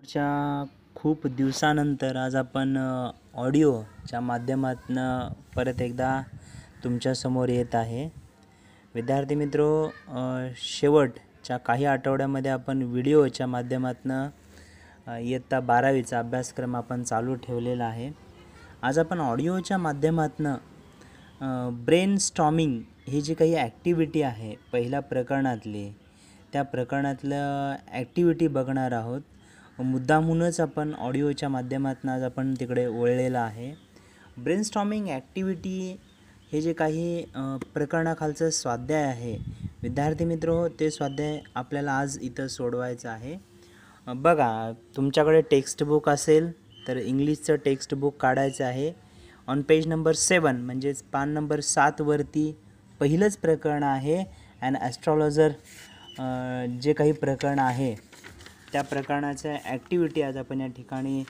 पुढच्या खूप दिवसानंतर आज आपण ऑडिओच्या माध्यमातून परत एकदा तुमच्यासमोर येत आहे विद्यार्थी मित्रो शेवटच्या काही आठवड्यामध्ये आपण व्हिडिओच्या माध्यमातून इयत्ता बारावीचा अभ्यासक्रम आपण चालू ठेवलेला आहे आज आपण ऑडिओच्या माध्यमातून ब्रेन स्टॉमिंग ही जी काही ॲक्टिव्हिटी आहे पहिल्या प्रकरणातली त्या प्रकरणातलं ॲक्टिव्हिटी बघणार आहोत मुद्दामूनच आपण ऑडिओच्या माध्यमातून आज आपण तिकडे वळलेलं आहे ब्रेनस्टॉमिंग ॲक्टिव्हिटी हे जे काही प्रकरणाखालचं स्वाध्याय आहे विद्यार्थी मित्र ते स्वाध्याय आपल्याला आज इथं सोडवायचं आहे बघा तुमच्याकडे टेक्स्टबुक असेल तर इंग्लिशचं टेक्स्टबुक काढायचं आहे ऑन पेज नंबर सेवन म्हणजेच पान नंबर सातवरती पहिलंच प्रकरण आहे अँड ॲस्ट्रॉलॉजर जे काही प्रकरण आहे त्या प्रकरणाचं ॲक्टिव्हिटी आज आपण या ठिकाणी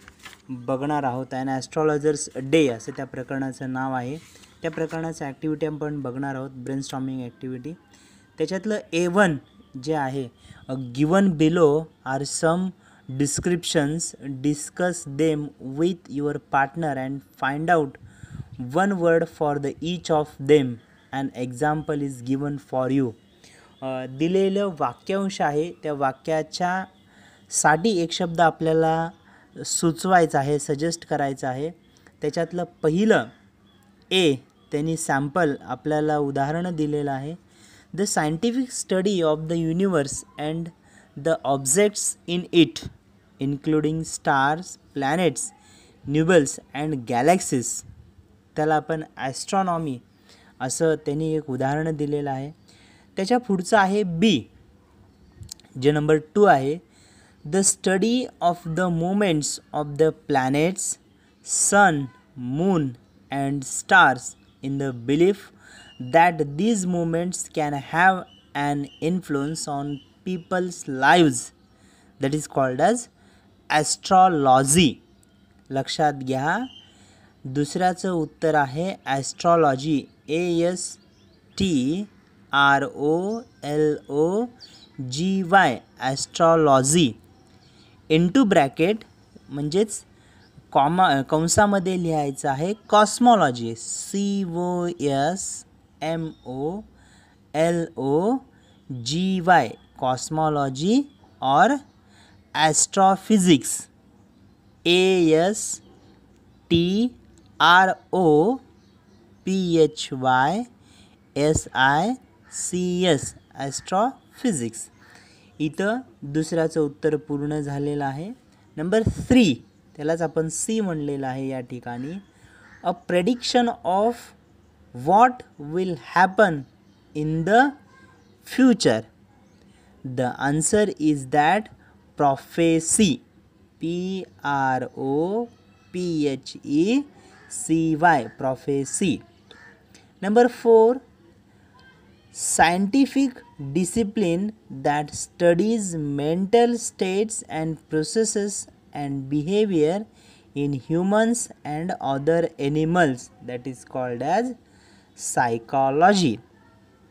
बघणार आहोत आणि ॲस्ट्रॉलॉजर्स डे असं त्या प्रकरणाचं नाव आहे त्या प्रकरणाचं ॲक्टिव्हिटी आपण बघणार आहोत ब्रेन स्टॉमिंग ॲक्टिव्हिटी त्याच्यातलं ए वन जे आहे given below are some descriptions discuss them with your partner and find out one word for the each of them and example is given for you दिलेलं वाक्यांश आहे त्या वाक्याच्या साठी एक शब्द आपल्याला सुचवायचा आहे सजेस्ट करायचा आहे त्याच्यातलं पहिलं ए त्यांनी सॅम्पल आपल्याला उदाहरणं दिलेलं आहे the scientific study of the universe and the objects in it including stars planets nebulas and galaxies त्याला आपण ॲस्ट्रॉनॉमी असं त्यांनी एक उदाहरणं दिलेलं आहे त्याच्या पुढचं आहे बी जे नंबर टू आहे the study of the movements of the planets, sun, moon, and stars in the belief that these movements can have an influence on people's lives. That is called as astrology. लक्षात घ्या दुसऱ्याचं उत्तर आहे astrology A S T R O L O G Y astrology in to bracket म्हणजेच comma कंसामध्ये लिहाय है cosmology C O S M O L O G Y cosmology और astrophysics A S T R O P H Y S I C S astrophysics इथं दुसऱ्याचं उत्तर पूर्ण झालेलं आहे नंबर थ्री त्यालाच आपण सी म्हणलेलं आहे या ठिकाणी a prediction of what will happen in the future the answer is that prophecy P R O P H E C Y prophecy number four scientific discipline that studies mental states and processes and behavior in humans and other animals that is called as psychology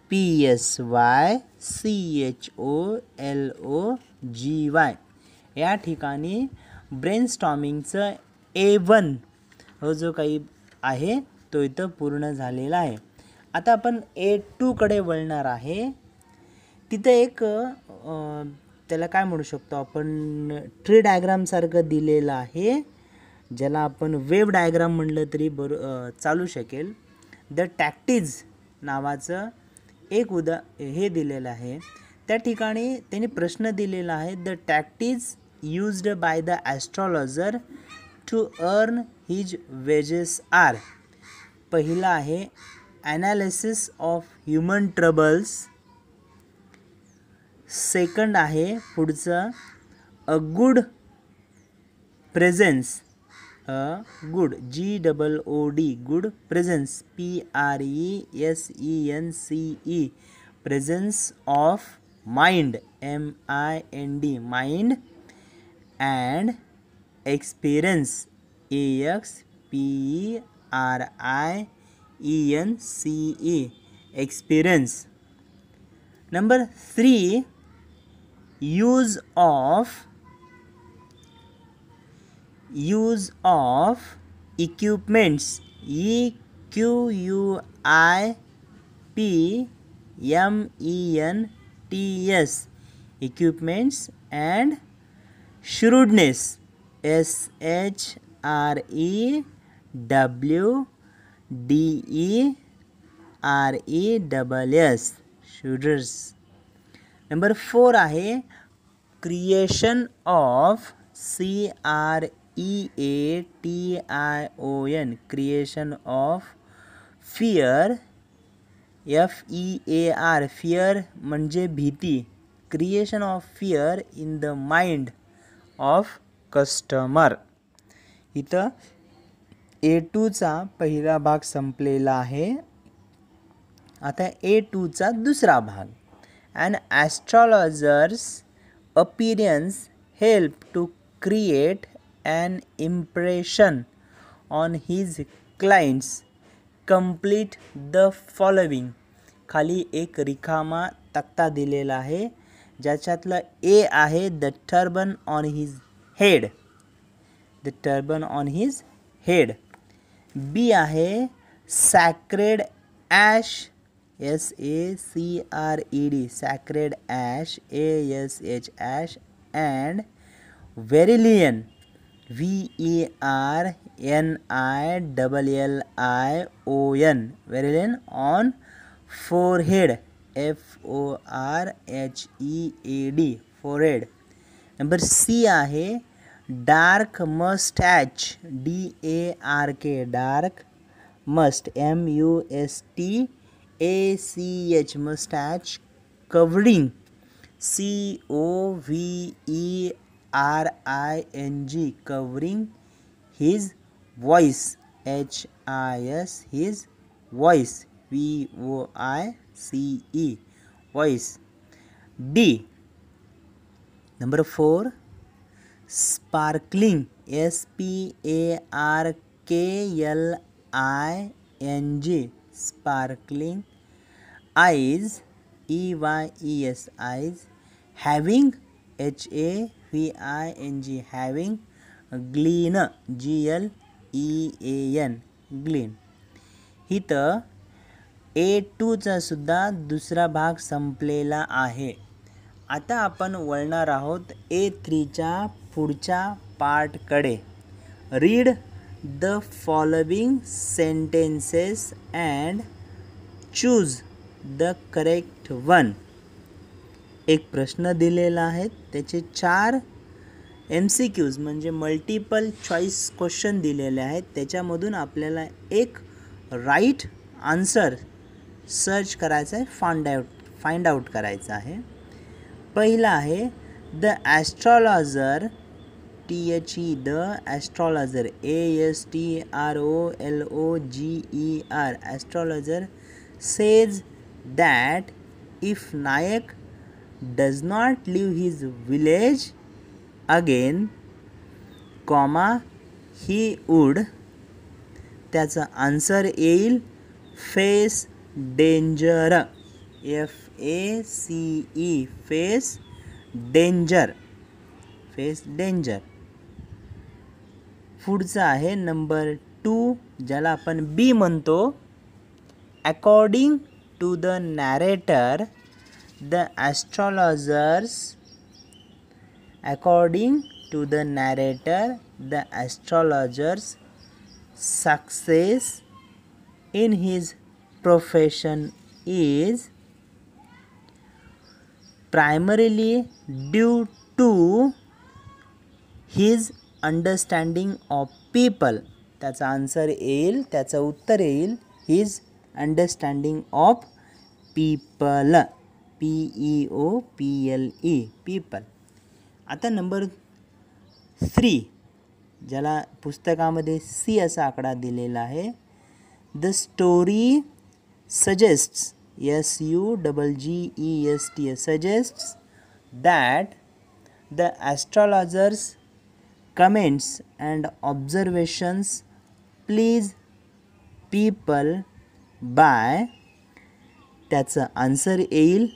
p s y c h o l o g y या ठिकाणी ब्रेनस्टॉमिंगचं ए A1 हो जो काही आहे तो इथं पूर्ण झालेला आहे आता आपण ए टूकडे वळणार आहे तिथं एक त्याला काय म्हणू शकतो आपण ट्री डायग्रामसारखं दिलेलं आहे ज्याला आपण वेव डायग्राम म्हणलं तरी बरो चालू शकेल द टॅक्टीज नावाचं एक उदा हे दिलेलं आहे त्या ठिकाणी त्यांनी प्रश्न दिलेला आहे the tactics used by the astrologer to earn his wages are पहिला आहे analysis of human troubles second आहे पुढचं a good presence a good G double O D good presence P R E S E N C E presence of mind M I N D mind and experience E X P E R I E N C E experience. Number three, use of use of equipments E Q U I P M E N T S equipments and shrewdness S H R E W D E R E double S shudders number four है creation of C R E A T I O N creation of fear F E A R fear मजे भीती creation of fear in the mind of customer इत A टूचा पहिला भाग संपलेला आहे आता ए टूचा दुसरा भाग and astrologer's appearance help to create and impression on his clients complete the following खाली एक रिकामा तक्ता दिलेला आहे ज्याच्यातलं ए आहे the turban on his head the turban on his head B आहे sacred ash S A C R E D sacred ash A S H ash and vermilion V E R N I double L I O N vermilion on forehead F O R H E A D forehead number C आहे dark moustache D A R K dark must M U S T A C H moustache covering C O V E R I N G covering his voice H I S his voice V O I C E voice D number four sparkling S P A R K L I N G sparkling eyes E Y E S eyes having H A V I N G having glean G L E A N glean इथं A टूचा सुद्धा दुसरा भाग संपलेला आहे आता आपण वळणार आहोत A थ्रीच्या पुढच्या पार्टकडे read the following sentences and choose the correct one एक प्रश्न दिलेला आहे त्याचे चार एम सी क्यूज म्हणजे मल्टिपल चॉईस क्वेश्चन दिलेले आहेत त्याच्यामधून आपल्याला एक राईट आन्सर सर्च करायचं आहे फाइंड आउट फाइंड आउट करायचं आहे पहिला आहे the astrologer T H E the astrologer A S T R O L O G E R astrologer says that if Nayak does not leave his village again comma he would त्याचा answer येईल face danger F A C E face danger face danger पुढचं आहे number two ज्याला आपण B म्हणतो according to the narrator the astrologer's according to the narrator the astrologer's success in his profession is primarily due to his understanding of people त्याचा answer येईल त्याचं उत्तर येईल his understanding of people P E O P L E people आता number three ज्याला पुस्तकामध्ये C असा आकडा दिलेला आहे the story suggests S U suggests that the astrologer's comments and observations please people by that's the answer ail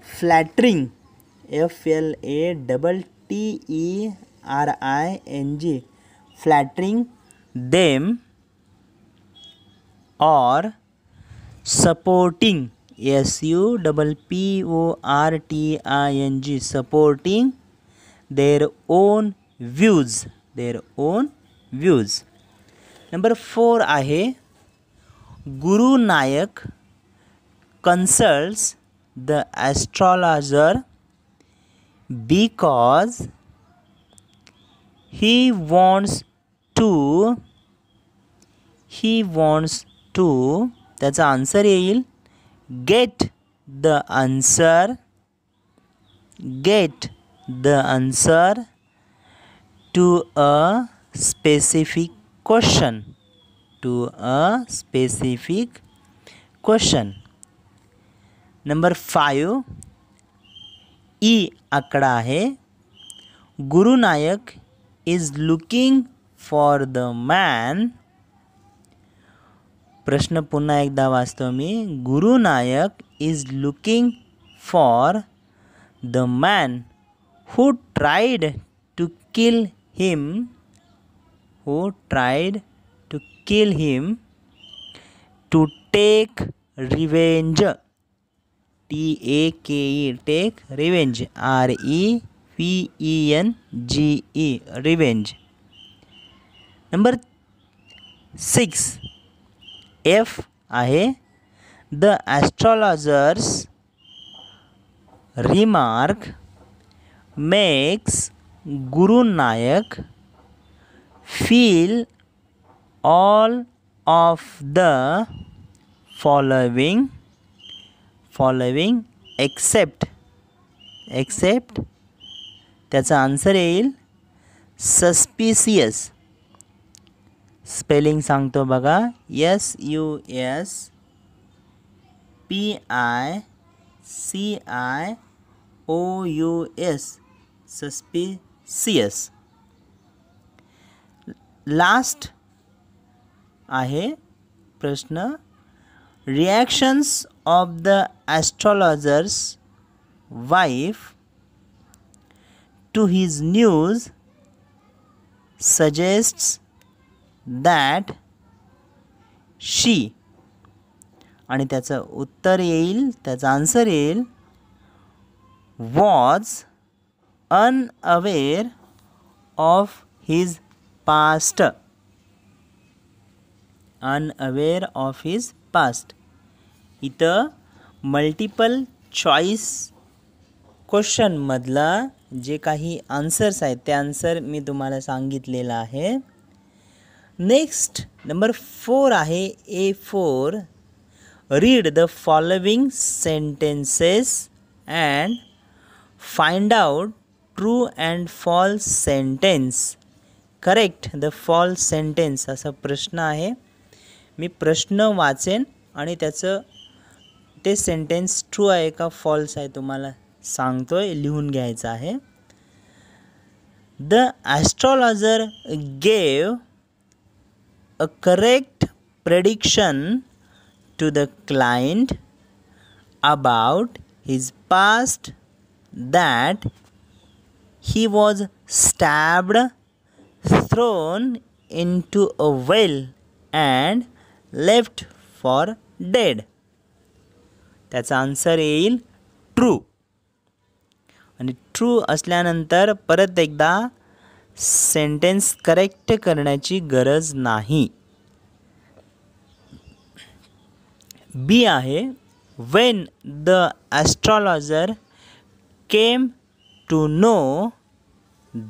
flattering F L A double T E R I N G flattering them or supporting s u double p o r t i n g supporting their own views their own views number 4 ahe guru nayak consults the astrologer because he wants to he wants to त्याचा answer येईल get the answer get the answer to a specific question to a specific question number five E आंकड़ा है Guru Nayak is looking for the man प्रश्न पुनः एकदा वाचतो मी Guru Nayak is looking for the man who tried to kill him who tried to kill him to take revenge T A K E take revenge R E P E N G E revenge number six F आहे the astrologer's remark makes Gurunayak feel all of the following following except except त्याचा answer येईल suspicious spelling सांगतो बघा S U S P I C I O U S suspicious last आहे प्रश्न reactions of the astrologer's wife to his news suggests that she आणि त्याचं उत्तर येईल त्याचं आन्सर येईल was unaware of his past unaware of his past इथं multiple choice क्वेश्चनमधला जे काही आन्सर्स आहेत ते आन्सर मी तुम्हाला सांगितलेलं आहे नेक्स्ट नंबर फोर आहे A four read the following sentences and find out true and false sentence correct the false sentence असा प्रश्न आहे मी प्रश्न वाचेन आणि त्याचं ते सेंटेन्स ट्रू आहे का फॉल्स आहे तुम्हाला सांगतो आहे लिहून घ्यायचं आहे the astrologer gave a correct prediction to the client about his past that he was stabbed, thrown into a well, and left for dead. That's answer A. True. And true. असल्यानंतर परत एकदा सेंटेंस करेक्ट करण्याची गरज नाही B आहे when the astrologer came to know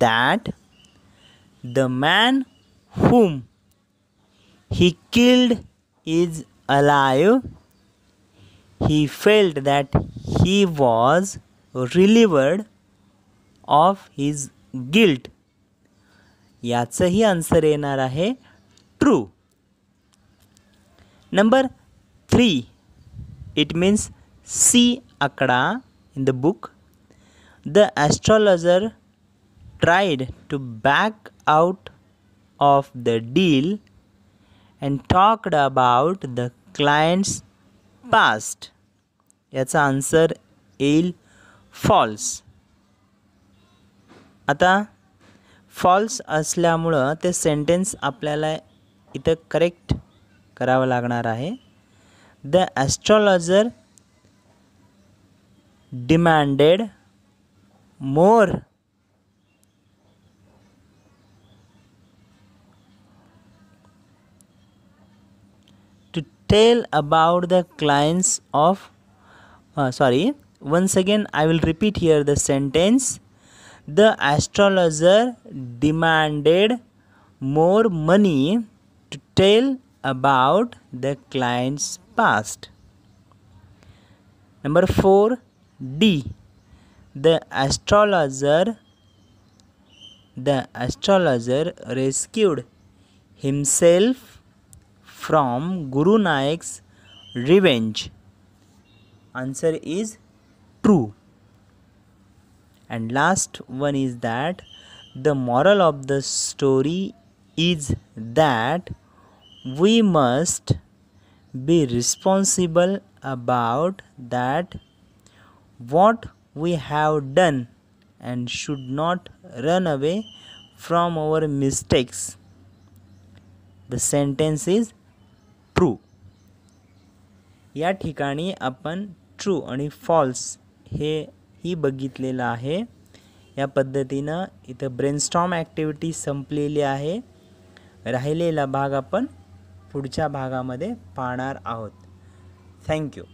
that the man whom he killed is alive he felt that he was relieved of his guilt याचंही answer येणार आहे true number three it means C आकडा in the book the astrologer tried to back out of the deal and talked about the client's past याचा answer येईल false आता false असल्यामुळं ते sentence आपल्याला इथं करेक्ट करावं लागणार आहे the astrologer demanded more to tell about the client's of sorry once again I will repeat here the sentence the astrologer demanded more money to tell about the client's past. Number 4 D. The astrologer the astrologer rescued himself from Guru Naik's revenge. Answer is true and last one is that the moral of the story is that we must be responsible about that what we have done and should not run away from our mistakes. The sentence is true. या ठिकाणी आपण true आणि false हे ही बघितलेलं आहे या पद्धतीनं इथं ब्रेनस्टॉम ॲक्टिव्हिटी संपलेली आहे राहिलेला भाग आपण पुढच्या भागामध्ये पाहणार आहोत थँक्यू